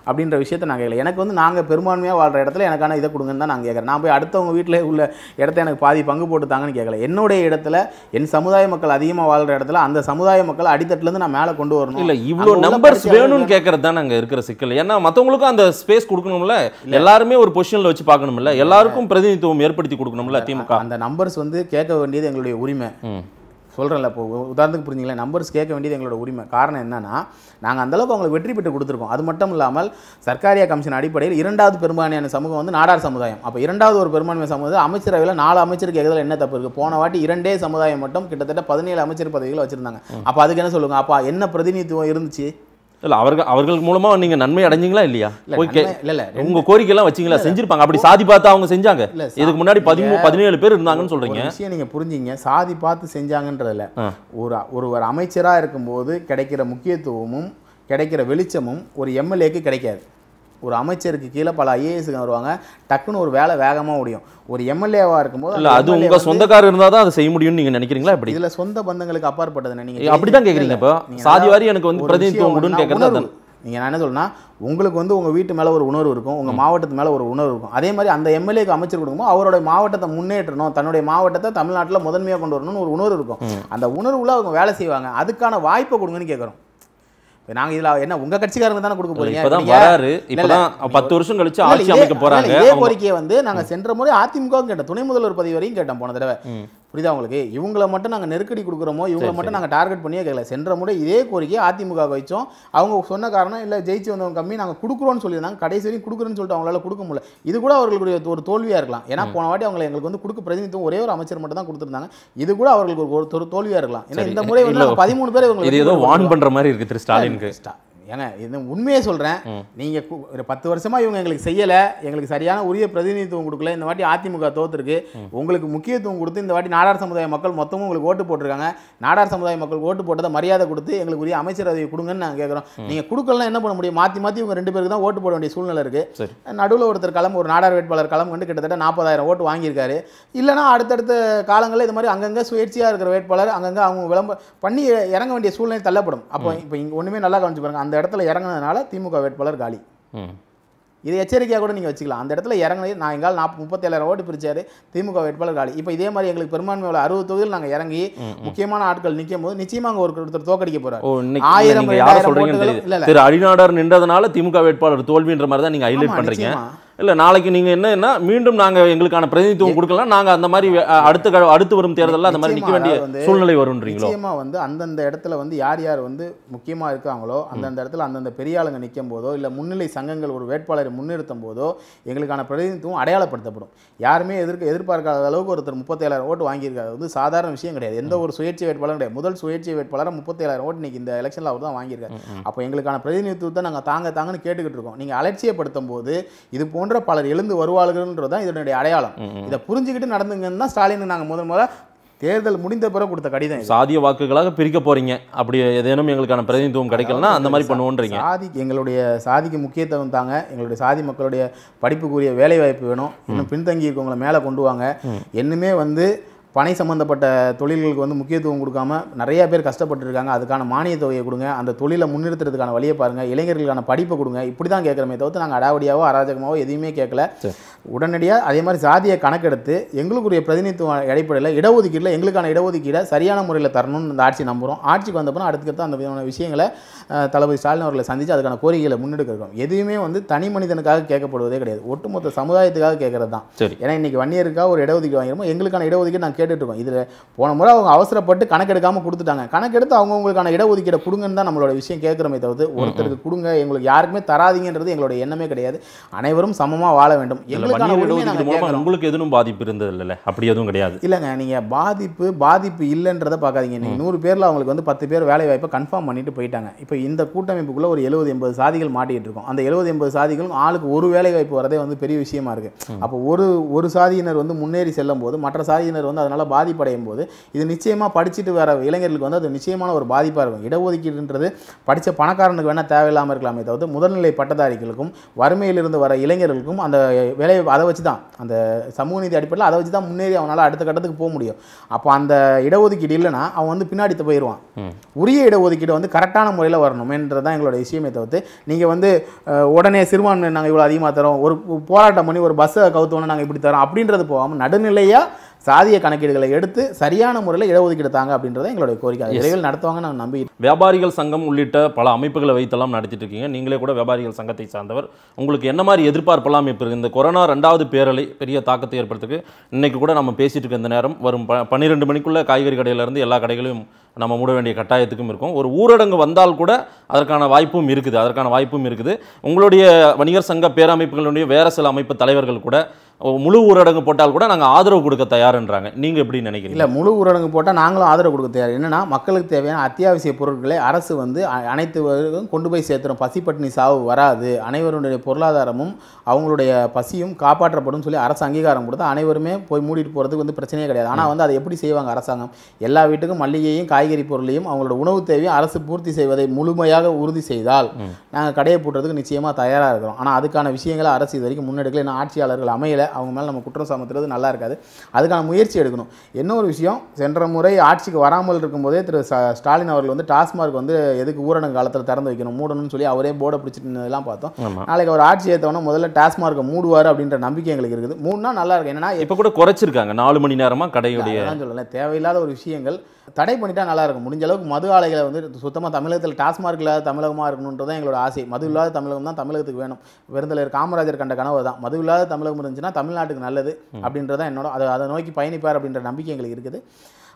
அப்படின்ற விஷயத்த நான் கேட்கல எனக்கு வந்து நாங்கள் பெரும்பான்மையாக வாழ்கிற இடத்துல எனக்கான இதை கொடுங்கன்னு தான் நான் கேட்குறேன் நான் போய் அடுத்தவங்க வீட்டில் உள்ள இடத்த எனக்கு பாதி பங்கு போட்டு தாங்கன்னு கேட்கல என்னுடைய இடத்துல என் சமுதாய மக்கள் அதிகமாக வாழ்கிற இடத்துல அந்த சமுதாய மக்கள் அடித்தட்டிலேருந்து நான் மேலே கொண்டு வரணும் இல்லை இவ்வளோ நம்பர்ஸ் வேணும்னு கேட்கறது தான் நாங்கள் இருக்கிற சிக்கல் ஏன்னா மற்றவங்களுக்கும் அந்த ஸ்பேஸ் கொடுக்கணும்ல எல்லாருமே ஒரு பொசிஷனில் வச்சு பார்க்கணும்ல எல்லாருக்கும் பிரதிநிதித்துவம் ஏற்படுத்தி கொடுக்கணும்ல திமுக அந்த நம்பர்ஸ் வந்து கேட்க வேண்டியது எங்களுடைய உரிமை உரிமை சொல்கிறேன்ல இப்போ உதாரணத்துக்கு புரிஞ்சுங்களேன் நம்பர்ஸ் கேட்க வேண்டியது எங்களோட உரிமை காரணம் என்னன்னா நாங்கள் அந்தளவுக்கு அவங்களை வெற்றி பெற்று கொடுத்துருக்கோம் அது மட்டும் இல்லாமல் சர்க்காரிய கமிஷன் அடிப்படையில் இரண்டாவது பெரும்பான்மையான சமூகம் வந்து நாடார் சமுதாயம் அப்போ இரண்டாவது ஒரு பெரும்பான்மை சமூகம் அமைச்சரவையில் நாலு அமைச்சருக்கு எதில் என்ன தப்பு இருக்குது போன வாட்டி இரண்டே சமுதாயம் மட்டும் கிட்டத்தட்ட பதினேழு அமைச்சர் பதவிகளை வச்சுருந்தாங்க அப்போ அதுக்கு என்ன சொல்லுங்கள் அப்போ என்ன பிரதிநிதித்துவம் இருந்துச்சு இல்லை அவர்கள் அவர்கள் மூலமாக நீங்கள் நன்மை அடைஞ்சிங்களா இல்லையா ஓகே இல்லை உங்கள் கோரிக்கைலாம் வச்சிங்களா செஞ்சுருப்பாங்க அப்படி சாதி பார்த்து அவங்க செஞ்சாங்க இல்லை இதுக்கு முன்னாடி பதிமூணு பதினேழு பேர் இருந்தாங்கன்னு சொல்கிறீங்க விஷயம் நீங்கள் புரிஞ்சிங்க சாதி பார்த்து செஞ்சாங்கன்றதில் ஒரு ஒரு ஒரு அமைச்சராக இருக்கும்போது கிடைக்கிற முக்கியத்துவமும் கிடைக்கிற வெளிச்சமும் ஒரு எம்எல்ஏக்கு கிடைக்காது ஒரு அமைச்சருக்கு கீழே பல ஐஏஎஸ் வருவாங்க டக்குன்னு ஒரு வேலை வேகமாக முடியும் ஒரு எம்எல்ஏவாக இருக்கும்போது இல்லை அது உங்கள் சொந்தக்காரர் இருந்தால் தான் அதை செய்ய முடியும்னு நீங்கள் நினைக்கிறீங்களா இப்படி இதில் சொந்த பந்தங்களுக்கு அப்பாற்பட்டது நீங்கள் அப்படி தான் கேட்குறீங்க இப்போ சாதி வாரி எனக்கு வந்து பிரதிநிதித்துவம் கொடுன்னு கேட்குறது நீங்கள் நான் என்ன சொல்லுன்னா உங்களுக்கு வந்து உங்கள் வீட்டு மேலே ஒரு உணர்வு இருக்கும் உங்கள் மாவட்டத்து மேலே ஒரு உணர்வு இருக்கும் அதே மாதிரி அந்த எம்எல்ஏக்கு அமைச்சர் கொடுக்கும்போது அவருடைய மாவட்டத்தை முன்னேற்றணும் தன்னுடைய மாவட்டத்தை தமிழ்நாட்டில் முதன்மையாக கொண்டு வரணும்னு ஒரு உணர்வு இருக்கும் அந்த உணர்வுல அவங்க வேலை செய்வாங்க அதுக்கான வாய்ப்பை கொடுங்கன்னு கேட்குறோம் நாங்க இதுல என்ன உங்க கட்சிக்காரங்க தானே கொடுக்க போறீங்க இப்பதான் வராரு இப்பதான் பத்து வருஷம் கழிச்சு ஆட்சி அமைக்க போறாங்க இதே கோரிக்கையை வந்து நாங்க சென்ற முறை அதிமுக கேட்டோம் துணை முதல்வர் பதவி வரையும் கேட்டோம் போன தடவை புரியுதா உங்களுக்கு இவங்களை மட்டும் நாங்கள் நெருக்கடி கொடுக்குறோமோ இவங்களை மட்டும் நாங்கள் டார்கெட் பண்ணியே கேட்கல சென்ற முறை இதே கோரிக்கை அதிமுக வச்சோம் அவங்க சொன்ன காரணம் இல்லை ஜெயிச்சு வந்தவங்க கம்மி நாங்கள் கொடுக்குறோன்னு சொல்லியிருந்தாங்க கடைசி வரையும் கொடுக்குறேன்னு சொல்லிட்டு அவங்களால கொடுக்க முடியல இது கூட அவர்களுடைய ஒரு தோல்வியாக இருக்கலாம் ஏன்னா போன வாட்டி அவங்க எங்களுக்கு வந்து கொடுக்க பிரதிநிதித்துவம் ஒரே ஒரு அமைச்சர் மட்டும் தான் கொடுத்துருந்தாங்க இது கூட அவர்களுக்கு ஒரு ஒரு தோல்வியாக இருக்கலாம் ஏன்னா இந்த முறை வந்து பதிமூணு பேர் இவங்களுக்கு ஏதோ வான் பண்ணுற மாதிரி இருக்குது திரு ஏன்னா இது உண்மையே சொல்கிறேன் நீங்கள் ஒரு பத்து வருஷமாக இவங்க எங்களுக்கு செய்யலை எங்களுக்கு சரியான உரிய பிரதிநிதித்துவம் கொடுக்கல இந்த வாட்டி அதிமுக தோத்துருக்கு உங்களுக்கு முக்கியத்துவம் கொடுத்து இந்த வாட்டி நாடார் சமுதாய மக்கள் மொத்தமும் உங்களுக்கு ஓட்டு போட்டிருக்காங்க நாடார் சமுதாய மக்கள் ஓட்டு போட்டதை மரியாதை கொடுத்து எங்களுக்கு உரிய அமைச்சர் அதை கொடுங்கன்னு நாங்கள் கேட்குறோம் நீங்கள் கொடுக்கலாம் என்ன பண்ண முடியும் மாற்றி மாற்றி இவங்க ரெண்டு பேருக்கு தான் ஓட்டு போட வேண்டிய சூழ்நிலை இருக்குது நடுவில் ஒருத்தர் களம் ஒரு நாடார் வேட்பாளர் களம் கண்டு கிட்டத்தட்ட நாற்பதாயிரம் ஓட்டு வாங்கியிருக்காரு இல்லைனா அடுத்தடுத்த காலங்களில் இது மாதிரி அங்கங்கே சுயேட்சியாக இருக்கிற வேட்பாளர் அங்கங்கே அவங்க விளம்ப பண்ணி இறங்க வேண்டிய சூழ்நிலை தள்ளப்படும் அப்போ இப்போ இங்கே ஒன்றுமே நல்லா கவனிச்சு பாருங்கள் அந்த இடத்துல இறங்கினதுனால திமுக வேட்பாளர் காலி இது எச்சரிக்கையாக கூட நீங்கள் வச்சுக்கலாம் அந்த இடத்துல இறங்கி நான் எங்கால் நாற்பது முப்பத்தேழாயிரம் ஓட்டு பிரிச்சாரு திமுக வேட்பாளர் காலி இப்போ இதே மாதிரி எங்களுக்கு உள்ள அறுபது தொகுதியில் நாங்கள் இறங்கி முக்கியமான ஆட்கள் நிற்கும் போது நிச்சயமாக அங்கே ஒருத்தர் தோக்கடிக்க போகிறார் ஆயிரம் சொல்றீங்க திரு அடிநாடர் நின்றதுனால திமுக வேட்பாளர் தோல்வின்ற மாதிரி தான் நீங்கள் ஹைலைட் பண்ணுறீங்க இல்லை நாளைக்கு நீங்கள் என்ன மீண்டும் நாங்கள் எங்களுக்கான பிரதிநிதித்துவம் கொடுக்கலாம் நாங்கள் அந்த மாதிரி அடுத்த அடுத்து வரும் தேர்தலில் அந்த மாதிரி நிற்க வேண்டிய சூழ்நிலை வரும் நிச்சயமாக வந்து அந்தந்த இடத்துல வந்து யார் யார் வந்து முக்கியமாக இருக்காங்களோ அந்தந்த இடத்துல அந்தந்த பெரிய ஆளுங்க நிற்கும் போதோ இல்லை முன்னிலை சங்கங்கள் ஒரு வேட்பாளரை முன்னிறுத்தும் போதோ எங்களுக்கான பிரதிநிதித்துவம் அடையாளப்படுத்தப்படும் யாருமே எதிர்க்க எதிர்பார்க்காத அளவுக்கு ஒருத்தர் முப்பத்தேழாயிரம் ஓட்டு வாங்கியிருக்காரு வந்து சாதாரண விஷயம் கிடையாது எந்த ஒரு சுயேட்சை வேட்பாளரும் கிடையாது முதல் சுயேட்சை வேட்பாளராக முப்பத்தேழாயிரம் ஓட்டு இன்னைக்கு இந்த எலெக்ஷனில் அவர் தான் வாங்கியிருக்காரு அப்போ எங்களுக்கான பிரதிநிதித்துவத்தை நாங்கள் தாங்க தாங்கன்னு கேட்டுக்கிட்டு இருக்கோம் நீங்கள் அலட்சியப்படுத்தும் போது இது போன்ற போன்ற பலர் எழுந்து வருவார்கள்ன்றது தான் இதனுடைய அடையாளம் இதை புரிஞ்சுக்கிட்டு நடந்துங்கன்னு தான் ஸ்டாலின் நாங்கள் முதல் முதல்ல தேர்தல் முடிந்த பிறகு கொடுத்த கடிதம் சாதிய வாக்குகளாக பிரிக்க போறீங்க அப்படி ஏதேனும் எங்களுக்கான பிரதிநிதித்துவம் கிடைக்கலன்னா அந்த மாதிரி பண்ணுவோம் சாதி எங்களுடைய சாதிக்கு முக்கியத்துவம் தாங்க எங்களுடைய சாதி மக்களுடைய படிப்புக்குரிய வேலை வாய்ப்பு வேணும் இன்னும் பின்தங்கி இருக்கவங்களை மேலே கொண்டு வாங்க என்னமே வந்து பனை சம்மந்தப்பட்ட தொழில்களுக்கு வந்து முக்கியத்துவம் கொடுக்காம நிறையா பேர் கஷ்டப்பட்டுருக்காங்க அதுக்கான மானிய தொகையை கொடுங்க அந்த தொழிலை முன்னிறுத்துறதுக்கான வழியை பாருங்கள் இளைஞர்களுக்கான படிப்பை கொடுங்க இப்படி தான் கேட்குறமே தவிர்த்து நாங்கள் அடாவடியாவோ அராஜகமாவோ எதுவுமே கேட்கல உடனடியாக அதே மாதிரி சாதியை கணக்கெடுத்து எங்களுக்குரிய பிரதிநிதித்துவ அடிப்படையில் இடஒதுக்கீடில் எங்களுக்கான இடஒதுக்கீடை சரியான முறையில் தரணும்னு இந்த ஆட்சி நம்புகிறோம் ஆட்சிக்கு வந்தப்போ அடுத்துக்கடுத்து அந்த விதமான விஷயங்களை தளபதி ஸ்டாலின் அவர்களை சந்தித்து அதுக்கான கோரிக்கைகளை முன்னெடுக்கிறோம் எதுவுமே வந்து தனி மனிதனுக்காக கேட்கப்படுவதே கிடையாது ஒட்டுமொத்த சமுதாயத்துக்காக கேட்கறது தான் ஏன்னா இன்றைக்கி வன்னியருக்காக ஒரு இடஒதுக்கீடு வாங்கிறோமோ எங்களுக்கான இடஒதுக்கீடு நாங்கள் கேட்டுட்ருக்கோம் இதில் போன முறை அவங்க அவசரப்பட்டு கணக்கெடுக்காமல் கொடுத்துட்டாங்க கணக்கெடுத்து அவங்கவுங்களுக்கான இடஒதுக்கீடு கொடுங்கன்னு தான் நம்மளோட விஷயம் கேட்குறமே தவிர்த்து ஒருத்தருக்கு கொடுங்க எங்களுக்கு யாருக்குமே தராதிங்கன்றது எங்களோட எண்ணமே கிடையாது அனைவரும் சமமாக வாழ வேண்டும் எங்களுக்கான உங்களுக்கு எதுவும் பாதிப்பு இருந்தது இல்லை அப்படி எதுவும் கிடையாது இல்லைங்க நீங்கள் பாதிப்பு பாதிப்பு இல்லைன்றதை பார்க்காதீங்க நீங்கள் நூறு பேரில் அவங்களுக்கு வந்து பத்து பேர் வேலை வாய்ப்பை கன்ஃபார்ம் பண்ணிட்டு போயிட்டாங்க இப்போ இந்த கூட்டமைப்புக்குள்ளே ஒரு எழுபது எண்பது சாதிகள் மாட்டிகிட்டு இருக்கும் அந்த எழுபது எண்பது சாதிகளும் ஆளுக்கு ஒரு வேலை வாய்ப்பு வரதே வந்து பெரிய விஷயமா இருக்கு அப்போ ஒரு ஒரு சாதியினர் வந்து முன்னேறி செல்லும் போது மற்ற சாதியினர் வந்து அதனால் இதனால் பாதிப்படையும் போது இது நிச்சயமாக படிச்சுட்டு வர இளைஞர்களுக்கு வந்து அது நிச்சயமான ஒரு பாதிப்பாக இருக்கும் இடஒதுக்கீடுன்றது படித்த பணக்காரனுக்கு வேணால் தேவையில்லாமல் இருக்கலாமே தவிர்த்து முதல்நிலை பட்டதாரிகளுக்கும் வறுமையிலிருந்து வர இளைஞர்களுக்கும் அந்த வேலையை அதை வச்சு தான் அந்த சமூக நீதி அடிப்படையில் அதை வச்சு தான் முன்னேறி அவனால் அடுத்த கட்டத்துக்கு போக முடியும் அப்போ அந்த இடஒதுக்கீடு இல்லைன்னா அவன் வந்து பின்னாடி போயிடுவான் உரிய இடஒதுக்கீடு வந்து கரெக்டான முறையில் வரணும் என்றதான் எங்களோட விஷயமே தவிர்த்து நீங்கள் வந்து உடனே சிறுபான்மை நாங்கள் இவ்வளோ அதிகமாக தரோம் ஒரு போராட்டம் பண்ணி ஒரு பஸ்ஸை கவுத்தோன்னு நாங்கள் இப்படி தரோம் அப்படின்றது போகாமல் நடுநிலையாக சாதிய கணக்கீடுகளை எடுத்து சரியான முறையில் இடஒதுக்கீடு தாங்க அப்படின்றத எங்களுடைய கோரிக்கை விரைவில் நடத்துவாங்க நான் நம்பி வியாபாரிகள் சங்கம் உள்ளிட்ட பல அமைப்புகளை வைத்தெல்லாம் நடத்திட்டு இருக்கீங்க நீங்களே கூட வியாபாரிகள் சங்கத்தை சார்ந்தவர் உங்களுக்கு என்ன மாதிரி எதிர்பார்ப்பெல்லாம் இப்போ இந்த கொரோனா ரெண்டாவது பேரலை பெரிய தாக்கத்தை ஏற்படுத்துக்கு இன்னைக்கு கூட நம்ம பேசிட்டு இருக்க இந்த நேரம் வரும் பன்னிரெண்டு மணிக்குள்ளே காய்கறி கடையிலேருந்து எல்லா கடைகளையும் நம்ம மூட வேண்டிய கட்டாயத்துக்கும் இருக்கும் ஒரு ஊரடங்கு வந்தால் கூட அதற்கான வாய்ப்பும் இருக்குது அதற்கான வாய்ப்பும் இருக்குது உங்களுடைய வணிகர் சங்க பேரமைப்புகளுடைய வேறு சில அமைப்பு தலைவர்கள் கூட முழு ஊரடங்கு போட்டால் கூட நாங்கள் ஆதரவு கொடுக்க தயார்ன்றாங்க நீங்கள் எப்படி நினைக்கிறீங்க இல்லை முழு ஊரடங்கு போட்டால் நாங்களும் ஆதரவு கொடுக்க தயார் என்னென்னா மக்களுக்கு தேவையான அத்தியாவசிய பொருட்களை அரசு வந்து அனைத்து கொண்டு போய் சேர்த்துறோம் பசி பட்டினி சாவு வராது அனைவருடைய பொருளாதாரமும் அவங்களுடைய பசியும் காப்பாற்றப்படும் சொல்லி அரசு அங்கீகாரம் கொடுத்து அனைவருமே போய் மூடிட்டு போகிறதுக்கு வந்து பிரச்சனையே கிடையாது ஆனால் வந்து அதை எப்படி செய்வாங்க அரசாங்கம் எல்லா வீட்டுக்கும் மல்லிகையும் காய்கறி பொருளையும் அவங்களோட உணவு தேவையும் அரசு பூர்த்தி செய்வதை முழுமையாக உறுதி செய்தால் நாங்கள் கடையை போட்டுறதுக்கு நிச்சயமாக தயாராக இருக்கிறோம் ஆனால் அதுக்கான விஷயங்களை அரசு இது வரைக்கும் முன்னெடுக்கல ஏன்னா ஆட்சியாளர்கள் அமையலை அவங்க மேலே நம்ம குற்றம் சமத்துறது நல்லா இருக்காது அதுக்கான முயற்சி எடுக்கணும் என்ன ஒரு விஷயம் சென்ற முறை ஆட்சிக்கு வராமல் இருக்கும்போதே திரு ஸ்டாலின் அவர்கள் வந்து டாஸ்மார்க் வந்து எதுக்கு ஊரடங்கு காலத்தில் திறந்து வைக்கணும் மூடணும்னு சொல்லி அவரே போர்டை பிடிச்சிட்டுலாம் பார்த்தோம் நாளைக்கு அவர் ஆட்சி ஏற்றவனா முதல்ல டாஸ்மார்க்கை மூடுவார் அப்படின்ற நம்பிக்கை எங்களுக்கு இருக்குது மூணுனா நல்லா இருக்கும் ஏன்னா இப்போ கூட குறைச்சிருக்காங்க நாலு மணி நேரமாக கடையுடைய சொல்லலை தேவையில்லாத ஒரு விஷயங்கள் தடை பண்ணிட்டா நல்லாயிருக்கும் முடிஞ்ச அளவுக்கு மது ஆலைகளை வந்து சுத்தமாக தமிழகத்தில் டாஸ்மார்க் இல்லாத தமிழகமாக இருக்கணுன்றது தான் எங்களோட ஆசை மது இல்லாத தமிழகம் தான் தமிழகத்துக்கு வேணும் விருந்தலர் காமராஜர் கண்ட கனவு தான் மது இல்லாத தமிழகம் இருந்துச்சுன்னா தமிழ்நாட்டுக்கு நல்லது அப்படின்றதான் என்னோட அதை அதை நோக்கி பயணிப்பார் அப்படின்ற நம்பிக்கை எங்களுக்கு இருக்குது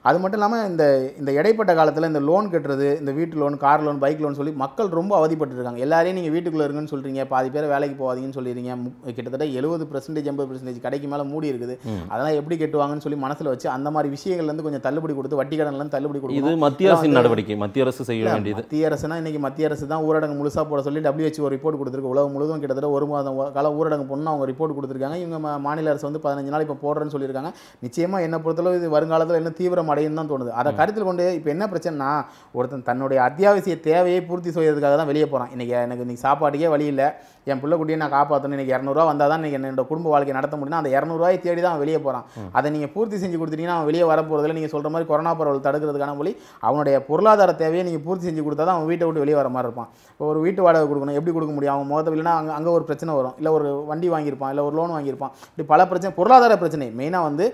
அது மட்டும் இல்லாமல் இந்த இந்த இடைப்பட்ட காலத்தில் இந்த லோன் கட்டுறது இந்த வீட்டு loan car loan bike loan சொல்லி மக்கள் ரொம்ப அவதிப்பட்டுருக்காங்க எல்லாரையும் நீங்கள் வீட்டுக்குள்ளே இருங்கன்னு சொல்கிறீங்க பாதி பேர் வேலைக்கு போகாதீங்கன்னு சொல்லிடுறீங்க கிட்டத்தட்ட எழுபது பர்சன்டேஜ் எண்பது பர்சன்டேஜ் கடைக்கு மேலே மூடி இருக்குது அதெல்லாம் எப்படி கட்டுவாங்கன்னு சொல்லி மனசில் வச்சு அந்த மாதிரி விஷயங்கள்லேருந்து கொஞ்சம் தள்ளுபடி கொடுத்து வட்டி கடன்லேருந்து தள்ளுபடி கொடுத்து இது மத்திய அரசின் நடவடிக்கை மத்திய அரசு செய்ய வேண்டியது மத்திய அரசுனா இன்றைக்கி மத்திய அரசு தான் ஊரடங்கு முழுசாக போட சொல்லி டபிள்யூஹெச்ஓ ரிப்போர்ட் கொடுத்துருக்கு உலகம் முழுவதும் கிட்டத்தட்ட ஒரு மாதம் கால ஊரடங்கு பொண்ணு அவங்க ரிப்போர்ட் கொடுத்துருக்காங்க இவங்க மாநில அரசு வந்து பதினஞ்சு நாள் இப்போ போடுறேன்னு சொல்லியிருக்காங்க நிச்சயமாக என்னை பொறுத்தளவு இது வருங்காலத்தில் இன்னும் தீவிரமாக அடையும் தான் தோணுது அதை கருத்தில் கொண்டு இப்போ என்ன பிரச்சனைனா ஒருத்தன் தன்னுடைய அத்தியாவசிய தேவையை பூர்த்தி செய்யறதுக்காக தான் வெளியே போகிறான் இன்றைக்கி எனக்கு இன்றைக்கி சாப்பாட்டுக்கே வழி இல்லை என் பிள்ளை குட்டியை நான் காப்பாற்றணும் இன்றைக்கி இரநூறுவா வந்தால் தான் என்னோட குடும்ப வாழ்க்கை நடத்த முடியும் அந்த இரநூறுவாயை தேடி தான் வெளியே போகிறான் அதை நீங்கள் பூர்த்தி செஞ்சு கொடுத்துட்டீங்கன்னா அவன் வெளியே போகிறதில் நீங்கள் சொல்கிற மாதிரி கொரோனா பரவல் தடுக்கிறதுக்கான மொழி அவனுடைய பொருளாதார தேவையை நீங்கள் பூர்த்தி செஞ்சு கொடுத்தா தான் அவன் வீட்டை விட்டு வெளியே வர மாதிரி இருப்பான் இப்போ ஒரு வீட்டு வாடகை கொடுக்கணும் எப்படி கொடுக்க முடியும் அவன் முகத்தை இல்லைனா அங்கே அங்கே ஒரு பிரச்சனை வரும் இல்லை ஒரு வண்டி வாங்கியிருப்பான் இல்லை ஒரு லோன் வாங்கியிருப்பான் இப்படி பல பிரச்சனை பொருளாதார பிரச்சனை மெயினாக வந்து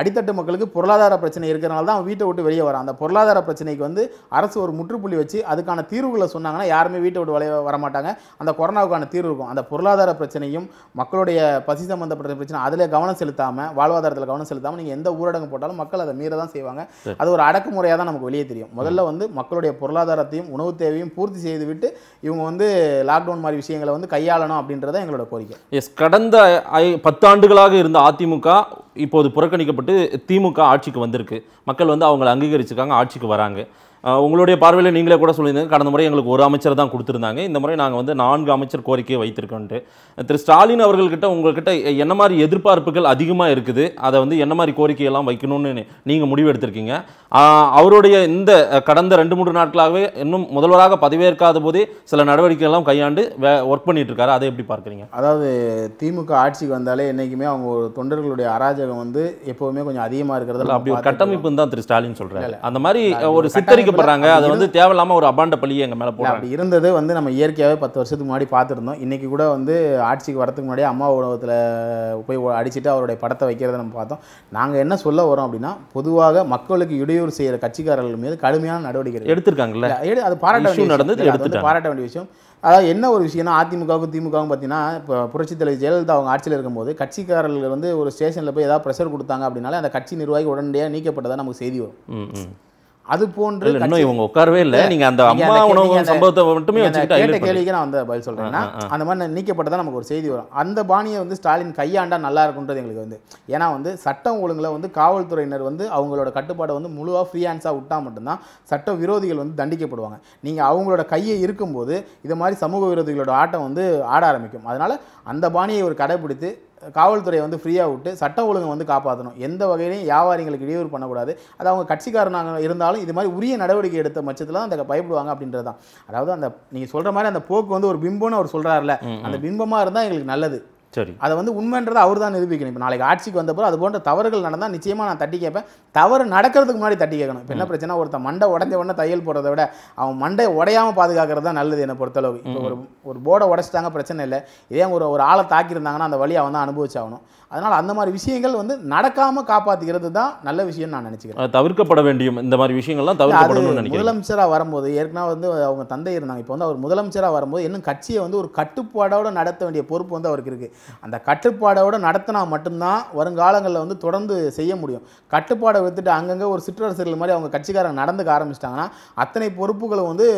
அடித்தட்டு மக்களுக்கு பொருளாதார பிரச்சனை இருக்கிறனால தான் அவன் வீட்டை விட்டு வெளியே வரான் அந்த பொருளாதார பிரச்சனைக்கு வந்து அரசு ஒரு முற்றுப்புள்ளி வச்சு அதுக்கான தீர்வுகளை சொன்னாங்கன்னா யாருமே வீட்டை விட்டு வர மாட்டாங்க அந்த கொரோனாவுக்கான தீர்வு இருக்கும் அந்த பொருளாதார பிரச்சனையும் மக்களுடைய பசி சம்மந்தப்பட்ட பிரச்சனை அதில் கவனம் செலுத்தாமல் வாழ்வாதாரத்தில் கவனம் செலுத்தாமல் நீங்கள் எந்த ஊரடங்கு போட்டாலும் மக்கள் அதை மீற தான் செய்வாங்க அது ஒரு அடக்குமுறையாக தான் நமக்கு வெளியே தெரியும் முதல்ல வந்து மக்களுடைய பொருளாதாரத்தையும் உணவு தேவையும் பூர்த்தி செய்துவிட்டு இவங்க வந்து லாக்டவுன் மாதிரி விஷயங்களை வந்து கையாளணும் அப்படின்றத எங்களோட கோரிக்கை எஸ் கடந்த ஐ பத்தாண்டுகளாக இருந்த அதிமுக இப்போது புறக்கணிக்கப்பட்டு திமுக ஆட்சிக்கு வந்திருக்கு மக்கள் வந்து அவங்களை அங்கீகரிச்சுக்காங்க ஆட்சிக்கு வராங்க உங்களுடைய பார்வையில் நீங்களே கூட சொல்லியிருந்தீங்க கடந்த முறை எங்களுக்கு ஒரு அமைச்சர் தான் கொடுத்துருந்தாங்க இந்த முறை நாங்கள் வந்து நான்கு அமைச்சர் கோரிக்கையை வைத்திருக்கோன்ட்டு திரு ஸ்டாலின் அவர்கள்கிட்ட உங்கள்கிட்ட என்ன மாதிரி எதிர்பார்ப்புகள் அதிகமாக இருக்குது அதை வந்து என்ன மாதிரி கோரிக்கையெல்லாம் வைக்கணும்னு நீங்கள் முடிவு எடுத்திருக்கீங்க அவருடைய இந்த கடந்த ரெண்டு மூன்று நாட்களாகவே இன்னும் முதல்வராக பதவியேற்காத போதே சில நடவடிக்கைகள்லாம் கையாண்டு வே ஒர்க் பண்ணிகிட்ருக்காரு அதை எப்படி பார்க்குறீங்க அதாவது திமுக ஆட்சிக்கு வந்தாலே என்றைக்குமே அவங்க தொண்டர்களுடைய அராஜகம் வந்து எப்போவுமே கொஞ்சம் அதிகமாக இருக்கிறதுல அப்படி ஒரு கட்டமைப்பு தான் திரு ஸ்டாலின் சொல்கிறாரு அந்த மாதிரி ஒரு சித்தரிக்க பாதிக்கப்படுறாங்க அது வந்து தேவையில்லாம ஒரு அபாண்ட பள்ளி எங்கள் மேலே போடுறாங்க அப்படி இருந்தது வந்து நம்ம இயற்கையாகவே பத்து வருஷத்துக்கு முன்னாடி பார்த்துருந்தோம் இன்றைக்கி கூட வந்து ஆட்சிக்கு வரதுக்கு முன்னாடி அம்மா உணவகத்தில் போய் அடிச்சுட்டு அவருடைய படத்தை வைக்கிறத நம்ம பார்த்தோம் நாங்கள் என்ன சொல்ல வரோம் அப்படின்னா பொதுவாக மக்களுக்கு இடையூறு செய்கிற கட்சிக்காரர்கள் மீது கடுமையான நடவடிக்கை எடுத்திருக்காங்கல்ல அது பாராட்ட வேண்டிய நடந்தது எடுத்து பாராட்ட வேண்டிய விஷயம் அதாவது என்ன ஒரு விஷயம்னா அதிமுகவுக்கும் திமுகவும் பார்த்தீங்கன்னா இப்போ புரட்சித் தலைவர் ஜெயலலிதா அவங்க ஆட்சியில் இருக்கும்போது கட்சிக்காரர்கள் வந்து ஒரு ஸ்டேஷனில் போய் ஏதாவது ப்ரெஷர் கொடுத்தாங்க அப்படின்னாலே அந்த கட்சி நிர்வாகி உடனடியாக நீக்கப்பட்டதாக நமக்கு செய்தி வரும் அது போன்று இன்னும் இவங்க உட்காரவே இல்லை நீங்கள் அந்த அம்மா உணவு சம்பவத்தை மட்டுமே கேட்ட கேள்விக்கு நான் வந்து பதில் சொல்கிறேன்னா அந்த மாதிரி நீக்கப்பட்டதான் நமக்கு ஒரு செய்தி வரும் அந்த பாணியை வந்து ஸ்டாலின் கையாண்டா நல்லா இருக்குன்றது எங்களுக்கு வந்து ஏன்னா வந்து சட்டம் ஒழுங்கில் வந்து காவல்துறையினர் வந்து அவங்களோட கட்டுப்பாடை வந்து முழுவாக ஃப்ரீயான்ஸாக விட்டால் மட்டும்தான் சட்ட விரோதிகள் வந்து தண்டிக்கப்படுவாங்க நீங்கள் அவங்களோட கையை இருக்கும்போது இது மாதிரி சமூக விரோதிகளோட ஆட்டம் வந்து ஆட ஆரம்பிக்கும் அதனால் அந்த பாணியை ஒரு கடைபிடித்து காவல்துறையை வந்து ஃப்ரீயாக விட்டு சட்ட ஒழுங்கை வந்து காப்பாற்றணும் எந்த வகையிலையும் வியாபாரிகளுக்கு இடையூறு பண்ணக்கூடாது அது அவங்க கட்சிக்காரனாக இருந்தாலும் இது மாதிரி உரிய நடவடிக்கை எடுத்த பட்சத்தில் தான் அந்த பயப்படுவாங்க அப்படின்றது தான் அதாவது அந்த நீங்கள் சொல்கிற மாதிரி அந்த போக்கு வந்து ஒரு பிம்பம்னு அவர் சொல்கிறாருல அந்த பிம்பமாக இருந்தால் எங்களுக்கு நல்லது சரி அதை வந்து உண்மைன்றதை அவர் தான் நிரூபிக்கணும் இப்போ நாளைக்கு ஆட்சிக்கு வந்தப்போ அது போன்ற தவறுகள் நடந்தால் நிச்சயமாக நான் தட்டி கேட்பேன் தவறு நடக்கிறதுக்கு முன்னாடி தட்டி கேட்கணும் இப்போ என்ன பிரச்சனை ஒருத்தன் மண்டை உடஞ்ச உடனே தையல் போடுறத விட அவன் மண்டை உடையாமல் பாதுகாக்கிறது தான் நல்லது என்னை பொறுத்தளவு இப்போ ஒரு ஒரு போர்டை உடச்சிட்டாங்க பிரச்சனை இல்லை இதே ஒரு ஒரு ஆளை தாக்கியிருந்தாங்கன்னா அந்த வழி அவன் தான் அனுபவிச்சாகணும் அதனால் அந்த மாதிரி விஷயங்கள் வந்து நடக்காமல் காப்பாற்றுகிறது தான் நல்ல விஷயம் நான் நினச்சிக்கிறேன் தவிர்க்கப்பட வேண்டியும் இந்த மாதிரி விஷயங்கள்லாம் தவிர்க்கப்படணும்னு முதலமைச்சராக வரும்போது ஏற்கனவே வந்து அவங்க தந்தை இருந்தாங்க இப்போ வந்து அவர் முதலமைச்சராக வரும்போது இன்னும் கட்சியை வந்து ஒரு கட்டுப்பாடோடு நடத்த வேண்டிய பொறுப்பு வந்து அவருக்கு இருக்குது அந்த கட்டுப்பாடோடு நடத்தினா மட்டும்தான் வருங்காலங்களில் வந்து தொடர்ந்து செய்ய முடியும் கட்டுப்பாடை வித்துட்டு அங்கங்கே ஒரு சிற்றரசர்கள் மாதிரி அவங்க கட்சிக்காரங்க நடந்துக்க ஆரம்பிச்சிட்டாங்கன்னா அத்தனை பொறுப்புகளும் வந்து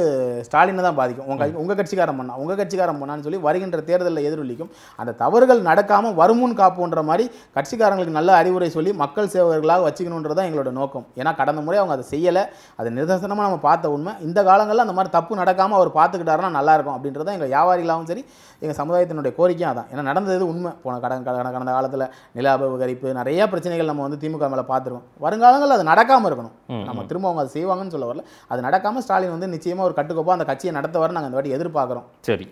ஸ்டாலினை தான் பாதிக்கும் உங்கள் உங்கள் கட்சிக்காரன் பண்ணால் உங்கள் கட்சிக்காரன் பண்ணான்னு சொல்லி வருகின்ற தேர்தலில் எதிரொலிக்கும் அந்த தவறுகள் நடக்காமல் வருமுன் காப்புன்ற மாதிரி கட்சிக்காரங்களுக்கு நல்ல அறிவுரை சொல்லி மக்கள் சேவகர்களாக வச்சுக்கணுன்றது தான் எங்களோட நோக்கம் ஏன்னா கடந்த முறை அவங்க அதை செய்யலை அதை நிதர்சனமாக நம்ம பார்த்த உண்மை இந்த காலங்களில் அந்த மாதிரி தப்பு நடக்காமல் அவர் பார்த்துக்கிட்டாருன்னா நல்லாயிருக்கும் அப்படின்றது எங்கள் வியாபாரிகளாகவும் சரி எங்கள் சமுதாயத்தினுடைய கோரிக்கையும் அதான் ஏன்னா நடந்தது உண்மை போன கடன் கடந்த கடந்த காலத்தில் நில அபகரிப்பு நிறைய பிரச்சனைகள் நம்ம வந்து திமுக மேலே பார்த்துருவோம் வருங்காலங்களில் அது நடக்காமல் இருக்கணும் நம்ம திரும்ப அவங்க அதை செய்வாங்கன்னு சொல்ல வரல அது நடக்காமல் ஸ்டாலின் வந்து நிச்சயமாக ஒரு கட்டுக்கோப்பாக அந்த கட்சியை நடத்த வர நாங்கள் இந்த வாட்டி எதிர்பார்க்குறோம் சரி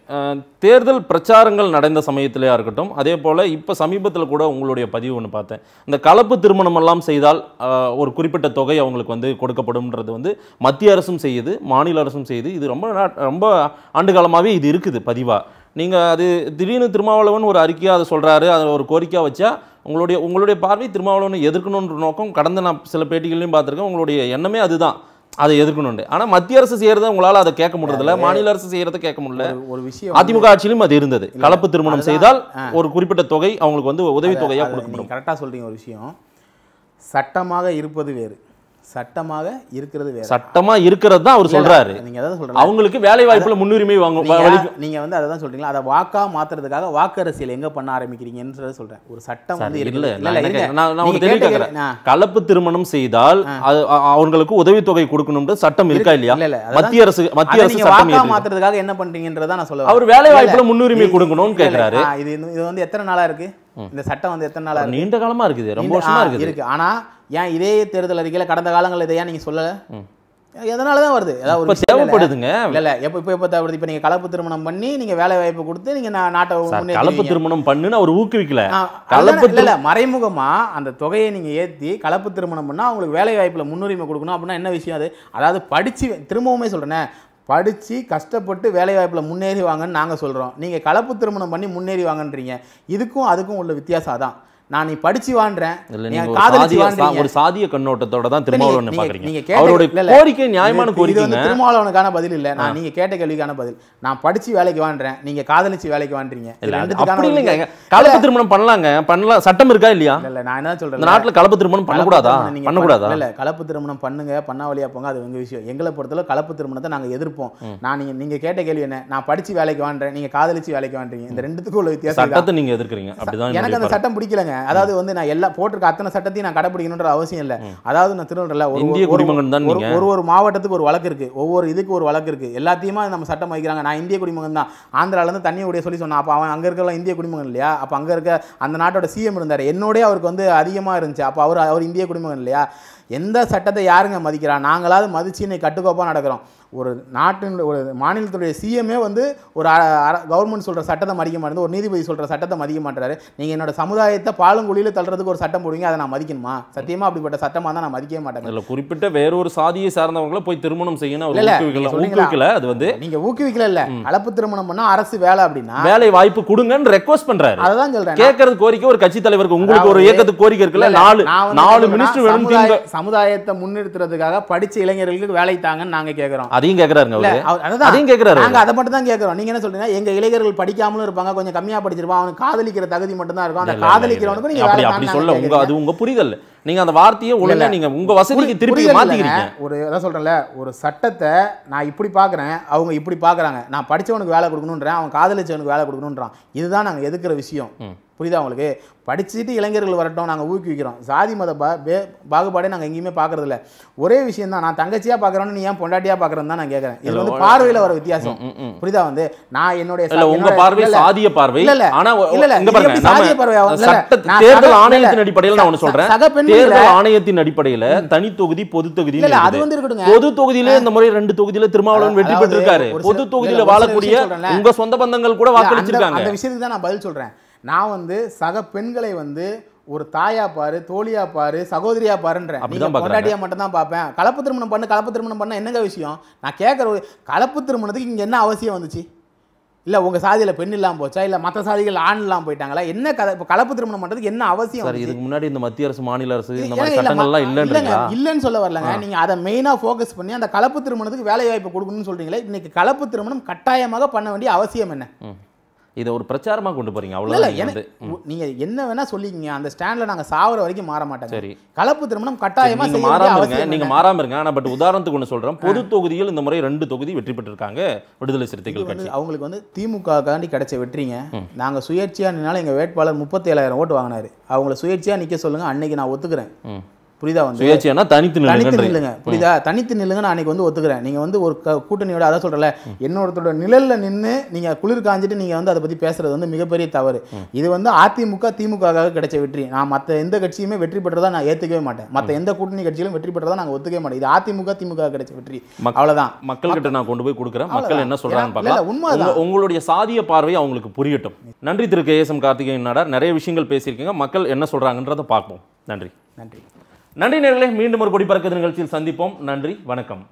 தேர்தல் பிரச்சாரங்கள் நடந்த சமயத்திலேயா இருக்கட்டும் அதே போல் இப்போ சமீபத்தில் கூட கூட உங்களுடைய பதிவு ஒன்று பார்த்தேன் இந்த கலப்பு திருமணம் எல்லாம் செய்தால் ஒரு குறிப்பிட்ட தொகை அவங்களுக்கு வந்து கொடுக்கப்படும்ன்றது வந்து மத்திய அரசும் செய்யுது மாநில அரசும் செய்யுது இது ரொம்ப ரொம்ப ஆண்டு காலமாகவே இது இருக்குது பதிவாக நீங்கள் அது திடீர்னு திருமாவளவன் ஒரு அறிக்கையாக அதை சொல்கிறாரு அதை ஒரு கோரிக்கையாக வச்சா உங்களுடைய உங்களுடைய பார்வை திருமாவளவனை எதிர்க்கணுன்ற நோக்கம் கடந்த நான் சில பேட்டிகளையும் பார்த்துருக்கேன் உங்களுடைய எண்ணமே அதுதான் அதை எதிர்க்கணுண்டு ஆனால் மத்திய அரசு செய்யறதை உங்களால் அதை கேட்க முடியறதில்ல மாநில அரசு செய்யறதை கேட்க முடியல ஒரு விஷயம் அதிமுக ஆட்சியிலும் அது இருந்தது கலப்பு திருமணம் செய்தால் ஒரு குறிப்பிட்ட தொகை அவங்களுக்கு வந்து உதவித்தொகையாக கொடுக்க முடியும் கரெக்டாக சொல்கிறீங்க ஒரு விஷயம் சட்டமாக இருப்பது வேறு சட்டமாக இருக்கிறது வேற சட்டமாக இருக்கிறது தான் அவர் சொல்கிறாரு நீங்கள் எதாவது சொல்கிறாங்க அவங்களுக்கு வேலை வாய்ப்பில் முன்னுரிமை வாங்க நீங்கள் வந்து அதை தான் சொல்கிறீங்களா அதை வாக்காக மாற்றுறதுக்காக வாக்கு அரசியல் எங்கே பண்ண ஆரம்பிக்கிறீங்கன்றத சொல்கிறேன் ஒரு சட்டம் வந்து இல்லை இல்லை நான் நான் தெளிவு கலப்பு திருமணம் செய்தால் அது அவங்களுக்கு உதவித்தொகை கொடுக்கணும்னு சட்டம் இருக்கா இல்லையா மத்திய அரசு மத்திய அரசு சட்டம் மாற்றுறதுக்காக என்ன பண்ணுறீங்கன்றதான் நான் சொல்லுவேன் அவர் வேலை வாய்ப்பில் முன்னுரிமை கொடுக்கணும்னு கேட்குறாரு இது இது வந்து எத்தனை நாளாக இருக்குது இந்த சட்டம் வந்து எத்தனை நாள் நீண்ட காலமாக இருக்குது ரொம்ப வருஷமா இருக்குது இருக்கு ஆனால் ஏன் இதே தேர்தல் அறிக்கையில் கடந்த காலங்களில் இதையா நீங்கள் சொல்லலை எதனால தான் வருது ஏதாவது ஒரு தேவைப்படுதுங்க இல்லை இல்லை எப்போ இப்போ எப்போ தேவைப்படுது இப்போ நீங்கள் கலப்பு திருமணம் பண்ணி நீங்கள் வேலை வாய்ப்பு கொடுத்து நீங்கள் நான் நாட்டை கலப்பு திருமணம் பண்ணுன்னு அவர் ஊக்குவிக்கல கலப்பு இல்லை மறைமுகமாக அந்த தொகையை நீங்கள் ஏற்றி கலப்பு திருமணம் பண்ணால் அவங்களுக்கு வேலை வாய்ப்பில் முன்னுரிமை கொடுக்கணும் அப்படின்னா என்ன விஷயம் அது அதாவது படித்து திரும்பவுமே சொல்கிறேன் படித்து கஷ்டப்பட்டு வேலைவாய்ப்பில் முன்னேறி வாங்கன்னு நாங்கள் சொல்கிறோம் நீங்கள் கலப்பு திருமணம் பண்ணி முன்னேறி வாங்கன்றீங்க இதுக்கும் அதுக்கும் உள்ள வித்தியாசம் அதான் நான் நீ படிச்சு வாண்டறேன் ஒரு சாதிய கண்ணோட்டத்தோட தான் திருமாவளவன் பாக்குறீங்க நீங்க அவருடைய கோரிக்கை நியாயமான கோரிக்கை வந்து திருமாவளவனுக்கான பதில் இல்ல நான் நீங்க கேட்ட கேள்விக்கான பதில் நான் படிச்சு வேலைக்கு வாண்டறேன் நீங்க காதலிச்சு வேலைக்கு வாண்டறீங்க அப்படி இல்லைங்க கலப்பு திருமணம் பண்ணலாங்க பண்ணலாம் சட்டம் இருக்கா இல்லையா இல்ல நான் என்ன சொல்றேன் இந்த நாட்டுல கலப்பு திருமணம் பண்ணக்கூடாதா நீங்க பண்ணக்கூடாதா இல்ல கலப்பு திருமணம் பண்ணுங்க பண்ணா வழியா போங்க அது உங்க விஷயம் எங்களை பொறுத்தல கலப்பு திருமணத்தை நாங்க எதிர்ப்போம் நான் நீங்க நீங்க கேட்ட கேள்வி என்ன நான் படிச்சு வேலைக்கு வாண்டறேன் நீங்க காதலிச்சு வேலைக்கு வாண்டறீங்க இந்த ரெண்டுத்துக்கும் உள்ள வித்தியாசம் சட்டத்தை நீங்க எதிர்க்கிறீங்க அப்படிதான் எனக்கு அந்த சட்டம் பிடிக்கலங்க அதாவது வந்து நான் எல்லா போட்டிருக்க அத்தனை சட்டத்தையும் நான் கடைபிடிக்கணுன்ற அவசியம் இல்லை அதாவது நான் திருநெல்வேலி ஒரு இந்திய குடிமகன் தான் ஒரு ஒரு மாவட்டத்துக்கு ஒரு வழக்கு இருக்குது ஒவ்வொரு இதுக்கு ஒரு வழக்கு இருக்குது எல்லாத்தையுமே நம்ம சட்டம் வைக்கிறாங்க நான் இந்திய குடிமகன் தான் ஆந்திராவிலேருந்து தண்ணி உடைய சொல்லி சொன்னான் அப்போ அவன் அங்கே இருக்கலாம் இந்திய குடிமகன் இல்லையா அப்போ அங்கே இருக்க அந்த நாட்டோட சிஎம் இருந்தார் என்னோடய அவருக்கு வந்து அதிகமாக இருந்துச்சு அப்போ அவர் அவர் இந்திய குடிமகன் இல்லையா எந்த சட்டத்தை யாருங்க மதிக்கிறான் நாங்களாவது மதிச்சு இன்னைக்கு கட்டுக்கோப்பாக நடக்கிறோம் ஒரு நாட்டின் ஒரு மாநிலத்துடைய சிஎம்மே வந்து ஒரு கவர்மெண்ட் சொல்கிற சட்டத்தை மதிக்க மாட்டேங்குது ஒரு நீதிபதி சொல்கிற சட்டத்தை மதிக்க மாட்டேறாரு நீங்கள் என்னோட சமுதாயத்தை பாலங்குழியில் தள்ளுறதுக்கு ஒரு சட்டம் போடுவீங்க அதை நான் மதிக்கணுமா சத்தியமாக அப்படிப்பட்ட சட்டமாக தான் நான் மதிக்கவே மாட்டேன் இல்லை குறிப்பிட்ட வேறொரு சாதியை சார்ந்தவங்கள போய் திருமணம் செய்யணும் அது வந்து நீங்கள் ஊக்குவிக்கல இல்லை அளப்பு திருமணம் பண்ணால் அரசு வேலை அப்படின்னா வேலை வாய்ப்பு கொடுங்கன்னு ரெக்வஸ்ட் பண்ணுறாரு தான் சொல்கிறேன் கேட்கறது கோரிக்கை ஒரு கட்சி தலைவருக்கு உங்களுக்கு ஒரு இயக்கத்துக்கு கோரிக்கை இருக்குல்ல நாலு நாலு மினிஸ்டர் சமுதாயத்தை முன்னிறுத்துறதுக்காக படித்த இளைஞர்களுக்கு வேலை தாங்கன்னு நாங்கள் கேட்குறோம் அதையும் கேட்குறாருங்க அவர் அதையும் கேட்குறாரு நாங்கள் அதை மட்டும் தான் கேட்குறோம் நீங்கள் என்ன சொல்றீங்க எங்கள் இளைஞர்கள் படிக்காமலும் இருப்பாங்க கொஞ்சம் கம்மியாக படிச்சிருப்பான் அவனுக்கு காதலிக்கிற தகுதி மட்டும் தான் இருக்கும் அந்த காதலிக்கிறவனுக்கு நீங்கள் அப்படி அப்படி சொல்ல உங்கள் அது உங்கள் புரிதல் நீங்கள் அந்த வார்த்தையை ஒழுங்காக நீங்கள் உங்கள் வசதிக்கு திருப்பி மாற்றிக்கிறீங்க ஒரு எதாவது சொல்கிறேன்ல ஒரு சட்டத்தை நான் இப்படி பார்க்குறேன் அவங்க இப்படி பார்க்குறாங்க நான் படித்தவனுக்கு வேலை கொடுக்கணுன்றேன் அவன் காதலிச்சவனுக்கு வேலை கொடுக்கணுன்றான் இதுதான் நாங்கள் எதுக்கிற விஷயம் புரியுதா உங்களுக்கு படிச்சுட்டு இளைஞர்கள் வரட்டும் நாங்கள் ஊக்குவிக்கிறோம் சாதி மத பாகுபாடே நாங்கள் எங்கேயுமே பார்க்குறதில்ல ஒரே விஷயம் தான் நான் தங்கச்சியாக பார்க்குறேன்னு நீ ஏன் பொண்டாட்டியாக பார்க்குறேன்னு தான் நான் கேட்குறேன் இது வந்து பார்வையில் வர வித்தியாசம் புரியுதா வந்து நான் என்னுடைய உங்கள் பார்வை சாதிய பார்வை இல்லை ஆனால் இல்லை இல்லை சாதிய பார்வை தேர்தல் ஆணையத்தின் அடிப்படையில் நான் ஒன்று சொல்கிறேன் சக தேர்தல் ஆணையத்தின் அடிப்படையில் தனி தொகுதி பொது தொகுதி இல்லை அது வந்து இருக்கட்டும் பொது தொகுதியில இந்த முறை ரெண்டு தொகுதியில திருமாவளவன் வெற்றி பெற்றிருக்காரு பொது தொகுதியில வாழக்கூடிய உங்க சொந்த பந்தங்கள் கூட வாக்களிச்சிருக்காங்க அந்த விஷயத்துக்கு தான் நான் பதில் சொல்றேன் நான் வந்து சக பெண்களை வந்து ஒரு தாயா பாரு தோழியா பாரு சகோதரியா பாருன்றேன் கொண்டாட்டியா மட்டும் தான் பார்ப்பேன் கலப்பு திருமணம் பண்ணு கலப்பு திருமணம் பண்ண என்னங்க விஷயம் நான் கேட்குற ஒரு கலப்பு திருமணத்துக்கு இங்கே என்ன அவசியம் வந்துச்சு இல்ல உங்க சாதியில பெண் இல்லாமல் போச்சா இல்ல மத்த சாதிகள் ஆண் இல்லாம போயிட்டாங்களா என்ன கலப்பு திருமணம் பண்றதுக்கு என்ன அவசியம் சார் இதுக்கு முன்னாடி இந்த மத்திய அரசு மாநில அரசு இந்த மாதிரி சட்டங்கள்லாம் இல்லைங்க இல்லைன்னு சொல்ல வரலங்க நீங்க அதை மெயினா ஃபோக்கஸ் பண்ணி அந்த கலப்பு திருமணத்துக்கு வேலை வாய்ப்பு கொடுக்கணும்னு சொல்றீங்களே இன்னைக்கு கலப்பு திருமணம் கட்டாயமாக பண்ண வேண்டிய அவசியம் என்ன இதை ஒரு பிரச்சாரமாக கொண்டு போறீங்க அவ்வளோ எனக்கு நீங்கள் என்ன வேணால் சொல்லிக்கிங்க அந்த ஸ்டாண்டில் நாங்கள் சாவர வரைக்கும் மாற மாட்டோம் சரி கலப்பு திருமணம் கட்டாயமாக நீங்கள் மாறாம இருங்க நீங்கள் மாறாம இருங்க ஆனால் பட் உதாரணத்துக்கு ஒன்று சொல்கிறோம் பொது தொகுதியில் இந்த முறை ரெண்டு தொகுதி வெற்றி பெற்றிருக்காங்க விடுதலை சிறுத்தைகள் கட்சி அவங்களுக்கு வந்து திமுக காண்டி கிடைச்ச வெற்றிங்க நாங்கள் சுயேட்சையாக நின்னாலும் எங்கள் வேட்பாளர் முப்பத்தி ஏழாயிரம் ஓட்டு வாங்கினார் அவங்கள சுயேட்சையாக நிற்க சொல்லுங்கள் அன்னைக்கு நான் ஒத்துக்கிறேன் புரியுதா வந்து சுயேட்சைனா தனித்து தனித்து நில்லுங்க புரியுதா தனித்து நில்லுங்க நான் அன்றைக்கி வந்து ஒத்துக்கிறேன் நீங்கள் வந்து ஒரு கூட்டணியோட அதை சொல்கிறல என்னோடத்தோட நிழலில் நின்று நீங்கள் குளிர் காஞ்சிட்டு நீங்கள் வந்து அதை பற்றி பேசுகிறது வந்து மிகப்பெரிய தவறு இது வந்து அதிமுக திமுகவுக்காக கிடைச்ச வெற்றி நான் மற்ற எந்த கட்சியுமே வெற்றி பெற்றதா நான் ஏற்றுக்கவே மாட்டேன் மற்ற எந்த கூட்டணி கட்சியிலும் வெற்றி பெற்றதா நாங்கள் ஒத்துக்கவே மாட்டேன் இது அதிமுக திமுக கிடைச்ச வெற்றி அவ்வளோதான் மக்கள்கிட்ட நான் கொண்டு போய் கொடுக்குறேன் மக்கள் என்ன சொல்கிறாங்கன்னு பார்க்கலாம் உண்மை உங்களுடைய சாதிய பார்வை அவங்களுக்கு புரியட்டும் நன்றி Thiru K S M Karthikeyan Nadar நிறைய விஷயங்கள் பேசியிருக்கீங்க மக்கள் என்ன சொல்கிறாங்கன்றதை பார்ப்போம் நன்றி நன்றி நன்றி நேர்களை மீண்டும் ஒரு கொடி பறக்கிறது நிகழ்ச்சியில் சந்திப்போம் நன்றி வணக்கம்